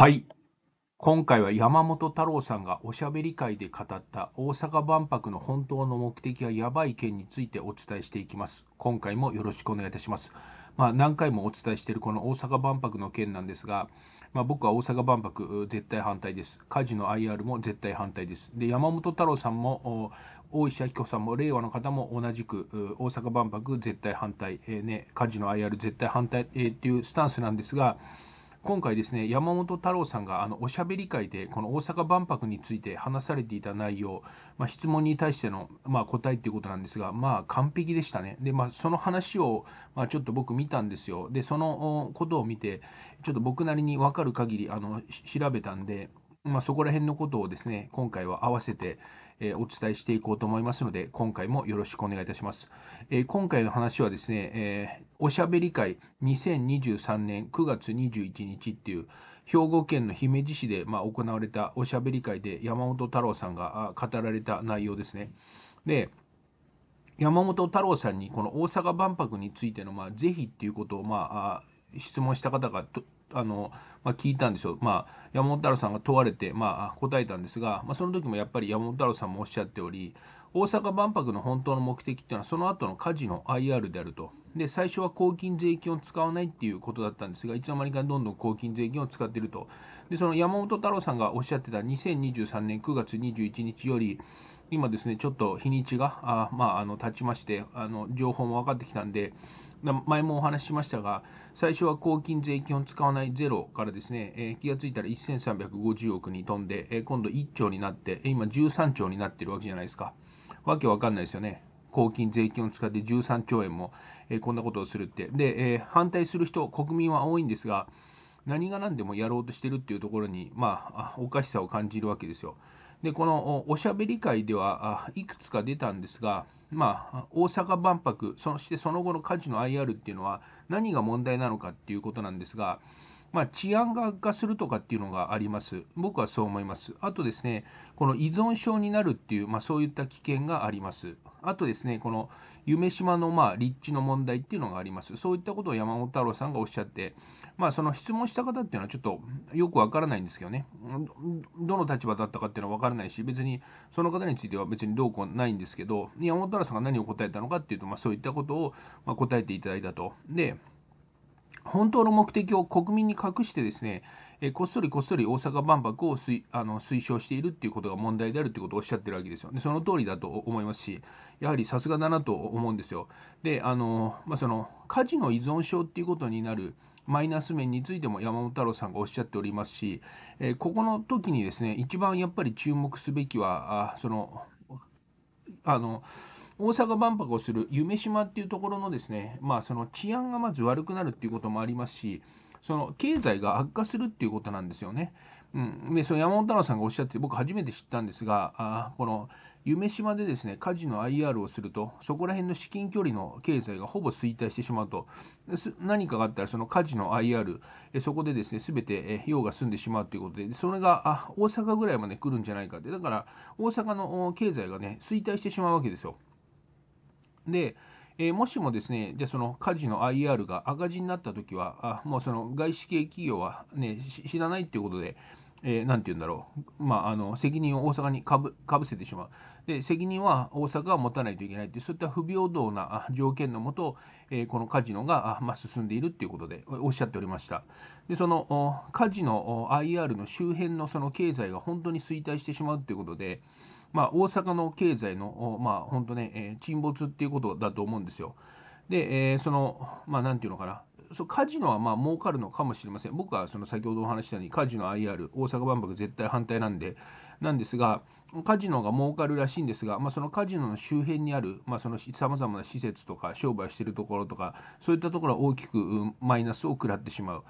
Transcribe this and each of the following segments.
はい。今回は山本太郎さんがおしゃべり会で語った大阪万博の本当の目的はやばい件についてお伝えしていきます。今回もよろしくお願いいたします。まあ、何回もお伝えしているこの大阪万博の件なんですが、まあ、僕は大阪万博絶対反対です。カジノ IR も絶対反対です。で、山本太郎さんも大石明子さんも令和の方も同じく大阪万博絶対反対、えー、ね、カジノ IR 絶対反対、えー、っていうスタンスなんですが、今回ですね山本太郎さんがあのおしゃべり会でこの大阪万博について話されていた内容、まあ、質問に対しての、まあ、答えっていうことなんですがまあ完璧でしたねでまあその話を、まあ、ちょっと僕見たんですよでそのことを見てちょっと僕なりに分かる限りあの調べたんで、まあ、そこら辺のことをですね今回は合わせて、お伝えしていこうと思いますので、今回もよろしくお願いいたします。今回の話はですね、おしゃべり会2023年9月21日っていう、兵庫県の姫路市で、行われたおしゃべり会で山本太郎さんが語られた内容ですね。で、山本太郎さんにこの大阪万博についての、まあ、是非っていうことを、まあ質問した方があの、まあ、聞いたんですよ、まあ、山本太郎さんが問われて、まあ、答えたんですが、まあ、その時もやっぱり山本太郎さんもおっしゃっており大阪万博の本当の目的っていうのはその後のカジノ IR であるとで最初は公金税金を使わないっていうことだったんですがいつの間にかどんどん公金税金を使っているとでその山本太郎さんがおっしゃってた2023年9月21日より今ですねちょっと日にちがあ、まあ、あの経ちましてあの情報も分かってきたんで前もお話ししましたが、最初は公金、税金を使わないゼロからですね、えー、気がついたら1350億に飛んで、えー、今度1兆になって、今13兆になってるわけじゃないですか。わけわかんないですよね。公金、税金を使って13兆円も、えー、こんなことをするって。で、えー、反対する人、国民は多いんですが、何が何でもやろうとしてるっていうところに、まあ、おかしさを感じるわけですよ。で、このおしゃべり会では、いくつか出たんですが、まあ、大阪万博そしてその後のカ事の IR っていうのは何が問題なのかっていうことなんですがまあ、治安が悪化するとかっていうのがあります。僕はそう思います。あとですね、この依存症になるっていう、まあ、そういった危険があります。あとですね、この夢島のまあ立地の問題っていうのがあります。そういったことを山本太郎さんがおっしゃって、まあ、その質問した方っていうのはちょっとよくわからないんですけどね、どの立場だったかっていうのはわからないし、別にその方については別にどうこうないんですけど、山本太郎さんが何を答えたのかっていうと、まあ、そういったことをまあ答えていただいたと。で、本当の目的を国民に隠してですね、えこっそりこっそり大阪万博を推あの推奨しているっていうことが問題であるってことをおっしゃってるわけですよ。でその通りだと思いますし、やはりさすがだなと思うんですよ。で、あの、まあ、その、カ事の依存症っていうことになる、マイナス面についても山本太郎さんがおっしゃっておりますし、えここの時にですね、一番やっぱり注目すべきは、あその、あの、大阪万博をする夢島っていうところのですね、まあ、その治安がまず悪くなるっていうこともありますし、その経済が悪化するっていうことなんですよね。うん、でその山本太郎さんがおっしゃって僕初めて知ったんですがあこの夢島でですねカジノ IR をするとそこら辺の至近距離の経済がほぼ衰退してしまうと何かがあったらそのカジノ IR そこでですね全て用が済んでしまうということでそれがあ大阪ぐらいまで来るんじゃないかってだから大阪の経済がね衰退してしまうわけですよ。で、えー、もしもですね、じゃその家事の IR が赤字になったときは、あもうその外資系企業は、ね、知らないっていうことで、えー、て言うんだろう、まあ、あの責任を大阪にかぶせてしまうで責任は大阪は持たないといけないって、そういった不平等な条件のもと、えー、このカジノが、まあ、進んでいるということでおっしゃっておりましたでそのカジノ IR の周辺のその経済が本当に衰退してしまうということでまあ、大阪の経済の、まあ、本当ね、えー、沈没っていうことだと思うんですよ。で、えー、その、まあ、なんていうのかな、そうカジノはまあ儲かるのかもしれません。僕はその先ほどお話したようにカジノ IR、大阪万博絶対反対なんで、なんですが、カジノが儲かるらしいんですが、まあ、そのカジノの周辺にある、まあ、そのさまざまな施設とか商売しているところとか、そういったところは大きくマイナスを食らってしまう。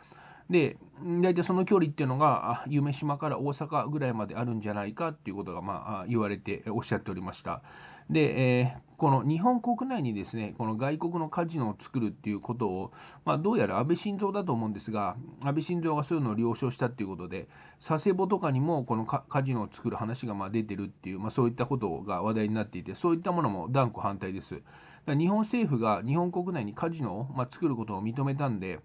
で大体その距離っていうのが夢島から大阪ぐらいまであるんじゃないかっていうことが、まあ、言われておっしゃっておりました。で、えー、この日本国内にですねこの外国のカジノを作るっていうことを、まあ、どうやら安倍晋三だと思うんですが安倍晋三がそういうのを了承したっていうことで佐世保とかにもこのカジノを作る話がま出てるっていう、まあ、そういったことが話題になっていてそういったものも断固反対です。日本政府が日本国内にカジノを、ま作ることを認めたんで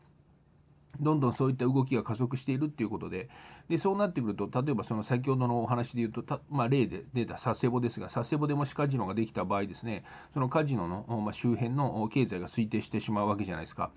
どんどんそういった動きが加速しているっていうことで、でそうなってくると、例えばその先ほどのお話で言うと、たまあ、例で出た佐世保ですが、佐世保でもしカジノができた場合ですね、そのカジノの、まあ、周辺の経済が推定してしまうわけじゃないですか。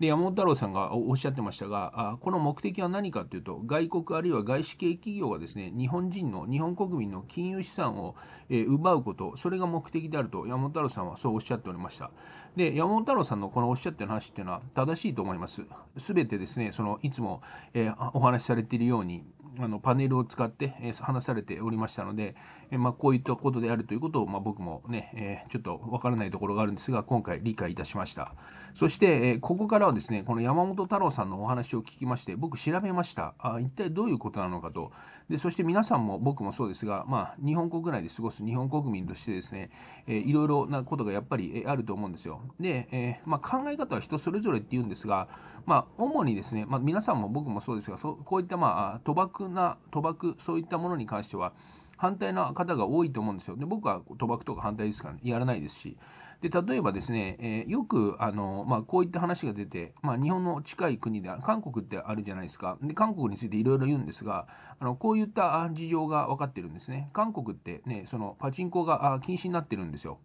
で山本太郎さんがおっしゃってましたが、あこの目的は何かというと、外国あるいは外資系企業がですね、日本人の、日本国民の金融資産を、えー、奪うこと、それが目的であると山本太郎さんはそうおっしゃっておりました。で、山本太郎さんのこのおっしゃってる話っていうのは正しいと思います。すべてですね、そのいつも、えー、お話しされているように、あのパネルを使って、えー、話されておりましたので、えー、まあ、こういったことであるということを、まあ、僕もね、えー、ちょっとわからないところがあるんですが、今回理解いたしました。そして、えここからはですね、この山本太郎さんのお話を聞きまして、僕調べました。あ一体どういうことなのかと。で、そして皆さんも僕もそうですが、まあ、日本国内で過ごす日本国民としてですね、えー、いろいろなことがやっぱりあると思うんですよ。で、えー、まあ、考え方は人それぞれっていうんですが、まあ、主にですね、まあ、皆さんも僕もそうですが、そこういった、まあ、賭博な、賭博、そういったものに関しては、反対な方が多いと思うんですよ。で僕は賭博とか反対ですから、ね、やらないですし。で例えばですね、えー、よくあの、まあ、こういった話が出て、まあ、日本の近い国で韓国ってあるじゃないですかで韓国についていろいろ言うんですがあのこういった事情が分かってるんですね韓国ってねそのパチンコが禁止になってるんですよ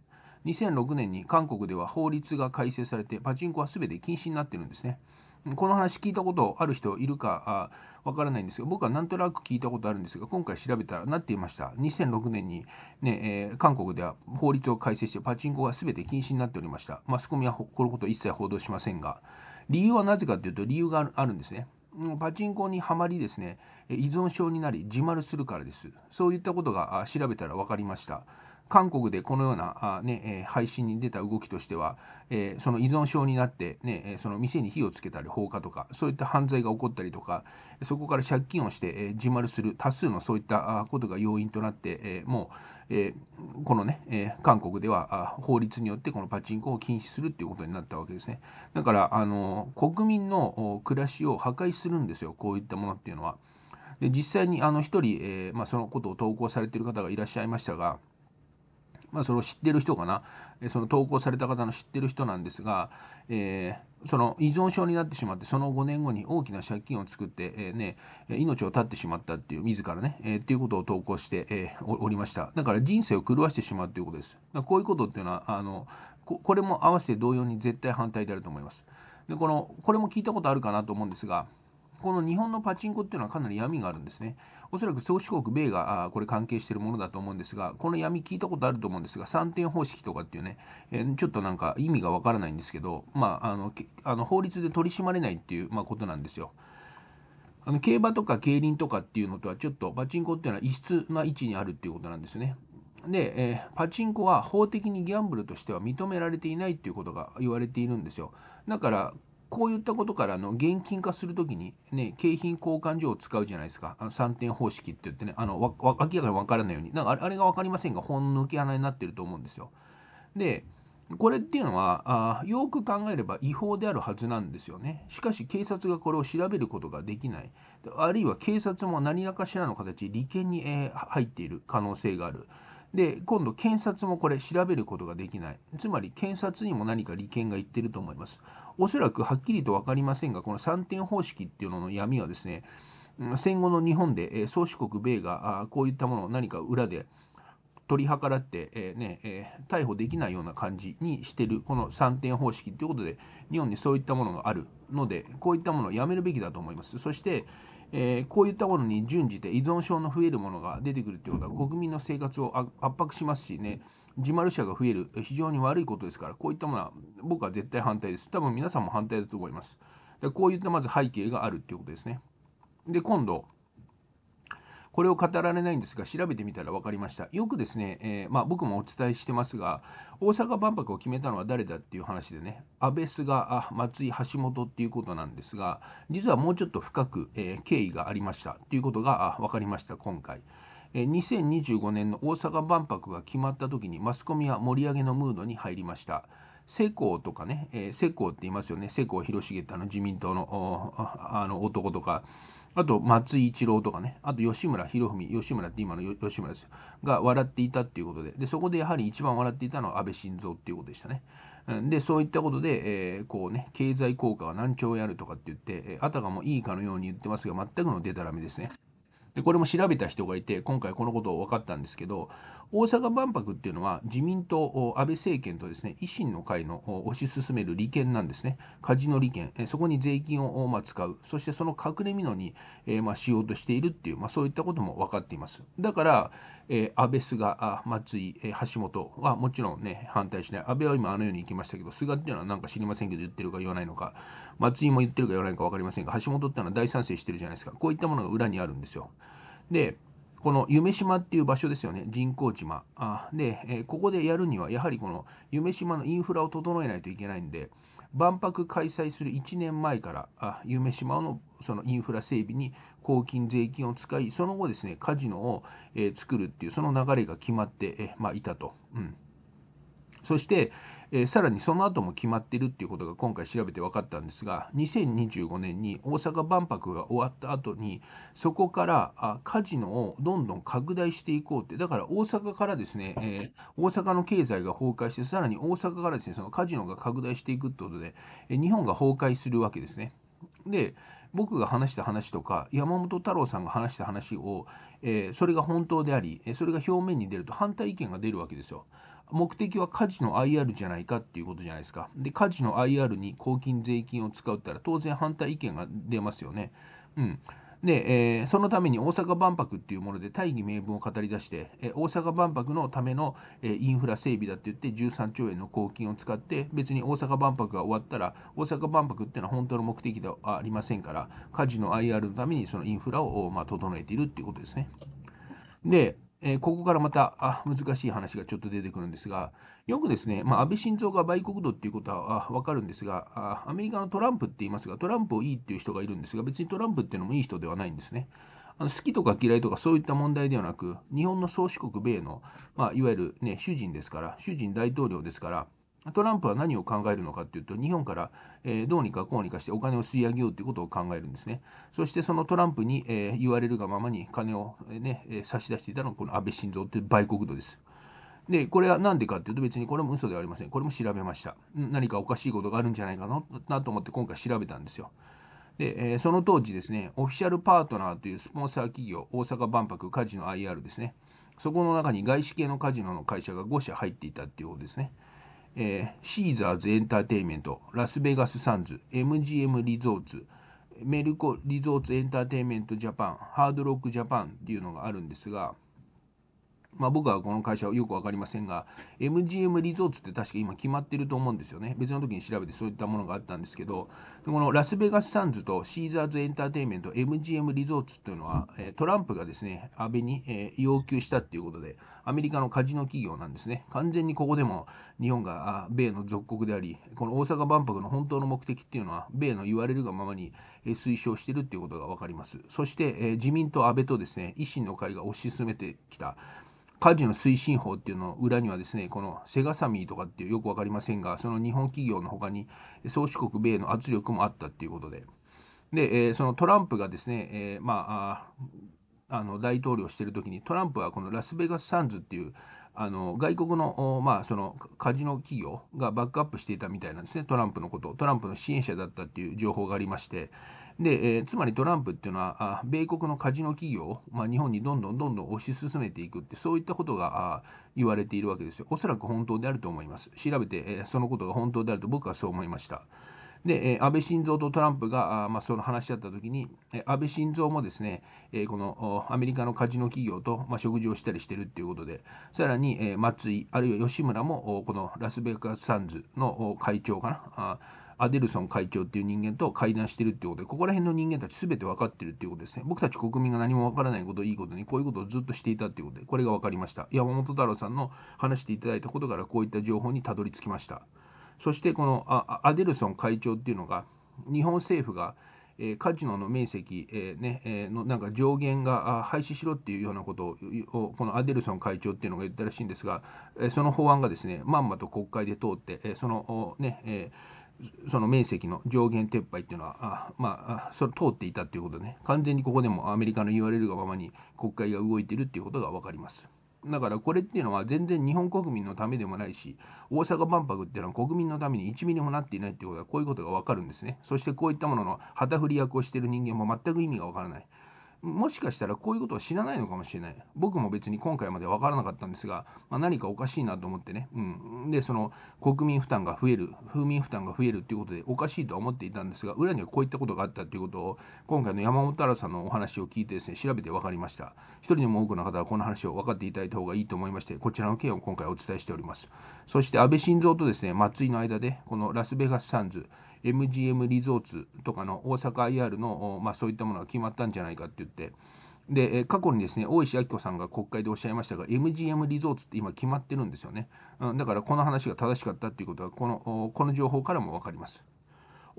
2006年に韓国では法律が改正されてパチンコは全て禁止になってるんですね。この話聞いたことある人いるかわからないんですが僕はなんとなく聞いたことあるんですが今回調べたらなっていました2006年にね、えー、韓国では法律を改正してパチンコが全て禁止になっておりましたマスコミはこのこと一切報道しませんが理由はなぜかというと理由があるんですねパチンコにはまりですね依存症になり自丸するからですそういったことが調べたら分かりました韓国でこのようなあ、ねえ配信に出た動きとしては、えー、その依存症になって、ね、その店に火をつけたり放火とかそういった犯罪が起こったりとかそこから借金をして、えー、自丸する多数のそういったことが要因となって、えー、もう、えー、このね、え韓国では法律によってこのパチンコを禁止するっていうことになったわけですねだからあの国民の暮らしを破壊するんですよこういったものっていうのは。で実際にあの1人、えまあ、そのことを投稿されている方がいらっしゃいましたがまあ、その知ってる人かな、その投稿された方の知ってる人なんですが、えー、その依存症になってしまって、その5年後に大きな借金を作って、えー、ね、命を絶ってしまったっていう、自らね、えー、っていうことを投稿して、えー、おりました。だから人生を狂わしてしまうということです。こういうことっていうのは、あのここれも合わせて同様に絶対反対であると思います。でこのこれも聞いたことあるかなと思うんですがこの日本のパチンコっていうのはかなり闇があるんですね。おそらく宗主国米があこれ関係してるものだと思うんですが、この闇聞いたことあると思うんですが、3点方式とかっていうね、えー、ちょっとなんか意味がわからないんですけど、まあ、あのあの法律で取り締まれないっていう、まあ、ことなんですよ。あの競馬とか競輪とかっていうのとはちょっとパチンコっていうのは異質な位置にあるっていうことなんですね。で、えー、パチンコは法的にギャンブルとしては認められていないっていうことが言われているんですよ。だからこういったことからの現金化するときに、ね、景品交換所を使うじゃないですか。あの3点方式って言ってね、あのわ明らかに分からないように、なんかあれが分かりませんが、本の抜け穴になってると思うんですよ。で、これっていうのはあ、よく考えれば違法であるはずなんですよね。しかし警察がこれを調べることができない。あるいは警察も何らかしらの形、利権に、えー、入っている可能性がある。で、今度、検察もこれ、調べることができない。つまり、検察にも何か利権がいってると思います。おそらくはっきりと分かりませんが、この3点方式っていうのの闇はですね、戦後の日本で、宗主国米がこういったものを何か裏で取り計らって、えー、ねえー、逮捕できないような感じにしてるこの3点方式ということで日本にそういったものがあるのでこういったものをやめるべきだと思いますそして、えー、こういったものに準じて依存症の増えるものが出てくるということは国民の生活を圧迫しますしね自マ者が増える非常に悪いことですからこういったものは僕は絶対反対です多分皆さんも反対だと思いますでこういったまず背景があるということですねで今度これを語られないんですが調べてみたら分かりましたよくですね、えー、まあ、僕もお伝えしてますが大阪万博を決めたのは誰だっていう話でね安倍菅あ松井橋本っていうことなんですが実はもうちょっと深く、えー、経緯がありましたということが分かりました今回。2025年の大阪万博が決まった時にマスコミは盛り上げのムードに入りました。世耕とかね、えー、世耕って言いますよね、世耕広重ってあの自民党のあの男とか、あと松井一郎とかね、あと吉村博文、吉村って今の吉村ですよ、が笑っていたっていうことで、でそこでやはり一番笑っていたのは安倍晋三っていうことでしたね。で、そういったことで、えー、こうね、経済効果は何兆円あるとかって言って、あたかもいいかのように言ってますが、全くのデタラメですね。でこれも調べた人がいて今回このことを分かったんですけど大阪万博っていうのは自民党、安倍政権とですね維新の会の推し進める利権なんですね、カジノ利権、そこに税金をま使う、そしてその隠れみのにましようとしているっていう、まあ、そういったことも分かっています。だから、安倍、菅、松井、橋本はもちろんね、反対しない、安倍は今、あのように行きましたけど、菅っていうのはなんか知りませんけど、言ってるか言わないのか、松井も言ってるか言わないか分かりませんが、橋本っていうのは大賛成してるじゃないですか、こういったものが裏にあるんですよ。でこの夢島っていう場所ですよね、人工島。あで、えー、ここでやるには、やはりこの夢島のインフラを整えないといけないんで、万博開催する1年前から、あ夢島のそのインフラ整備に公金、税金を使い、その後ですね、カジノを、えー、作るっていう、その流れが決まって、えー、まあ、いたと。うんそして、えー、さらにその後も決まっているっていうことが今回調べて分かったんですが2025年に大阪万博が終わった後にそこからあカジノをどんどん拡大していこうってだから大阪からですね、えー、大阪の経済が崩壊してさらに大阪からですねそのカジノが拡大していくってことで、えー、日本が崩壊するわけですね。で僕が話した話とか山本太郎さんが話した話を、えー、それが本当でありそれが表面に出ると反対意見が出るわけですよ。目的はカジノ IR じゃないかっていうことじゃないですか。で、カジノ IR に公金、税金を使うったら当然反対意見が出ますよね。うん。で、えー、そのために大阪万博っていうもので大義名分を語り出して、えー、大阪万博のための、えー、インフラ整備だって言って13兆円の公金を使って別に大阪万博が終わったら大阪万博っていうのは本当の目的ではありませんからカジノ IR のためにそのインフラを、まあ、整えているっていうことですね。で、えここからまたあ難しい話がちょっと出てくるんですが、よくですね、まあ、安倍晋三が売国奴っていうことは分かるんですがアメリカのトランプって言いますが、トランプをいいっていう人がいるんですが、別にトランプっていうのもいい人ではないんですね。あの好きとか嫌いとかそういった問題ではなく、日本の宗主国米の、まあ、いわゆる、ね、主人ですから、主人大統領ですから、トランプは何を考えるのかっていうと、日本から、えどうにかこうにかしてお金を吸い上げようということを考えるんですね。そしてそのトランプに、え言われるがままに金を、ねえ差し出していたのがこの安倍晋三という売国度です。で、これは何でかっていうと別にこれも嘘ではありません。これも調べました。何かおかしいことがあるんじゃないかなと思って今回調べたんですよ。で、えその当時ですね、オフィシャルパートナーというスポンサー企業、大阪万博カジノ IR ですね。そこの中に外資系のカジノの会社が5社入っていたっていうことですね。えー、シーザーズエンターテイメント、ラスベガスサンズ、MGM リゾーツ、メルコリゾーツエンターテイメントジャパン、ハードロックジャパンっていうのがあるんですが、まあ、僕はこの会社はよく分かりませんが、MGM リゾーツって確か今決まってると思うんですよね。別の時に調べてそういったものがあったんですけど、このラスベガスサンズとシーザーズエンターテインメント、MGM リゾーツというのは、トランプがですね、安倍に要求したっていうことで、アメリカのカジノ企業なんですね。完全にここでも日本が米の属国であり、この大阪万博の本当の目的っていうのは、米の言われるがままに推奨してるっていうことが分かります。そして、自民党安倍とですね、維新の会が推し進めてきた。カジノ推進法っていうの裏にはですね、このセガサミーとかっていうよく分かりませんが、その日本企業の他に、宗主国米の圧力もあったっていうことで、で、えそのトランプがですね、えまあ、あの大統領をしている時にトランプはこのラスベガス・サンズっていうあの外国の,、まあ、そのカジノ企業がバックアップしていたみたいなんですね、トランプのことトランプの支援者だったっていう情報がありまして、でえー、つまりトランプっていうのは、あ米国のカジノ企業を、まあ、日本にどんどんどんどん推し進めていくって、そういったことがあ言われているわけですよ。おそらく本当であると思います。調べて、えー、そのことが本当であると僕はそう思いました。で、え安倍晋三とトランプがあ、まあ、その話し合った時に、え安倍晋三もですね、えこのアメリカのカジノ企業と、まあ、食事をしたりしてるっていうことで、さらに、え松井、あるいは吉村も、このラスベガスサンズの会長かな。あアデルソン会長っていう人間と会談してるってことで、ここら辺の人間たち全て分かってるっていうことですね。僕たち国民が何も分からないこといいことに、こういうことをずっとしていたっていうことで、これが分かりました。山本太郎さんの話していただいたことから、こういった情報にたどり着きました。そしてこのアデルソン会長っていうのが日本政府がカジノの面積、のなんか上限が廃止しろっていうようなことをこのアデルソン会長っていうのが言ったらしいんですが、その法案がですねまんまと国会で通って、そのね、その面積の上限撤廃っていうのは、あまあ、それ通っていたということで、ね、完全にここでもアメリカの言われるがままに国会が動いているっていうことが分かります。だからこれっていうのは全然日本国民のためでもないし、大阪万博っていうのは国民のために1ミリもなっていないっていうことは、こういうことがわかるんですね。そしてこういったものの旗振り役をしている人間も全く意味がわからない。もしかしたらこういうことは知らないのかもしれない。僕も別に今回まで分からなかったんですが、まあ、何かおかしいなと思ってね、うん、でその国民負担が増える、風民負担が増えるということでおかしいとは思っていたんですが、裏にはこういったことがあったということを、今回の山本太郎さんのお話を聞いてですね、調べて分かりました。一人でも多くの方はこの話を分かっていただいた方がいいと思いまして、こちらの件を今回お伝えしております。そして安倍晋三とですね、松井の間で、このラスベガスサンズ、MGM リゾーツとかの大阪 IR の、まあ、そういったものが決まったんじゃないかって言って、で、過去にですね、大石明子さんが国会でおっしゃいましたが、MGM リゾーツって今決まってるんですよね。だからこの話が正しかったっていうことは、この、この情報からも分かります。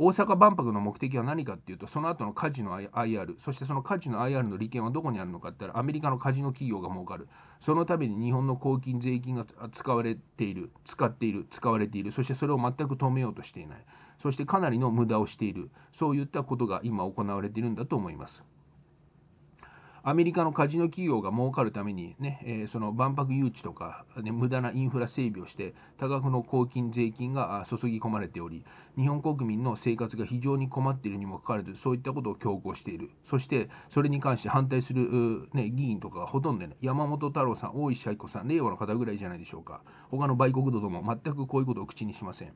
大阪万博の目的は何かっていうと、その後のカジノ IR、そしてそのカジノ IR の利権はどこにあるのかって言ったら、アメリカのカジノ企業が儲かる。そのために日本の公金、税金が使われている、使っている、使われている、そしてそれを全く止めようとしていない。そしてかなりの無駄をしているそういったことが今行われているんだと思います。アメリカのカジノ企業が儲かるためにね、その万博誘致とか、ね、無駄なインフラ整備をして多額の公金税金が注ぎ込まれており日本国民の生活が非常に困っているにもかかわらずそういったことを強行しているそしてそれに関して反対する、ね、議員とかがほとんど、ね、山本太郎さん大石愛子さん令和の方ぐらいじゃないでしょうか他の売国度とも全くこういうことを口にしません。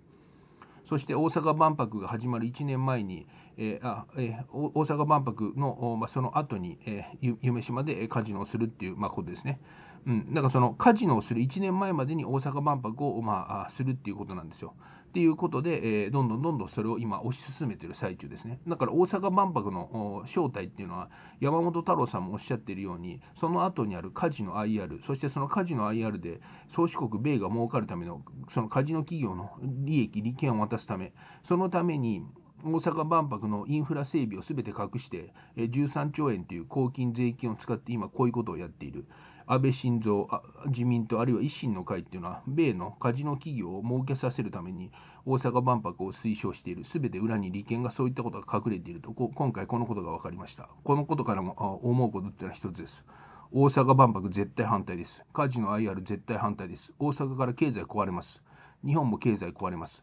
そして大阪万博が始まる1年前に、えーあえー、大阪万博の、まあ、その後に、えー、夢島でカジノをするっていう、まあ、ことですね。うん、だからそのカジノをする1年前までに大阪万博を、まあ、するっていうことなんですよ。っていうことで、えー、どんどんどんどんそれを今推し進めてる最中ですねだから大阪万博の正体っていうのは山本太郎さんもおっしゃってるようにその後にあるカジノ IR そしてそのカジノ IR で創始国米が儲かるためのそのカジノ企業の利益利権を渡すためそのために大阪万博のインフラ整備を全て隠して13兆円という公金税金を使って今こういうことをやっている安倍晋三自民党あるいは維新の会っていうのは米のカジノ企業を儲けさせるために大阪万博を推奨している全て裏に利権がそういったことが隠れていると今回このことが分かりましたこのことからも思うことっていうのは一つです大阪万博絶対反対ですカジノ IR 絶対反対です大阪から経済壊れます日本も経済壊れます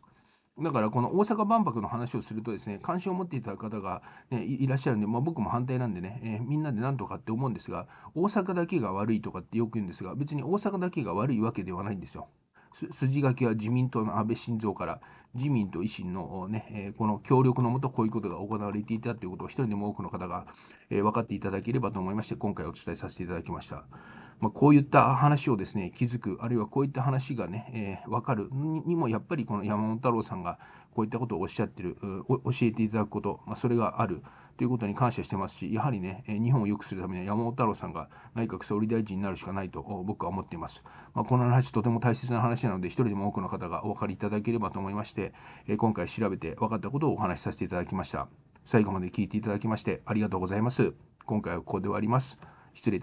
だからこの大阪万博の話をするとですね関心を持っていた方が、ね、いらっしゃるんで、まあ、僕も反対なんでね、えー、みんなでなんとかって思うんですが大阪だけが悪いとかってよく言うんですが別に大阪だけが悪いわけではないんですよ。筋書きは自民党の安倍晋三から自民と維新のね、ねえー、この協力のもとこういうことが行われていたということを一人でも多くの方が、えー、分かっていただければと思いまして今回お伝えさせていただきました。まあ、こういった話をですね気づくあるいはこういった話がね、えー、分かるにもやっぱりこの山本太郎さんがこういったことをおっしゃってる教えていただくこと、まあ、それがあるということに感謝してますしやはりね日本を良くするためには山本太郎さんが内閣総理大臣になるしかないと僕は思っています、まあ、この話とても大切な話なので一人でも多くの方がお分かりいただければと思いまして今回調べて分かったことをお話しさせていただきました最後まで聞いていただきましてありがとうございます今回はここで終わります失礼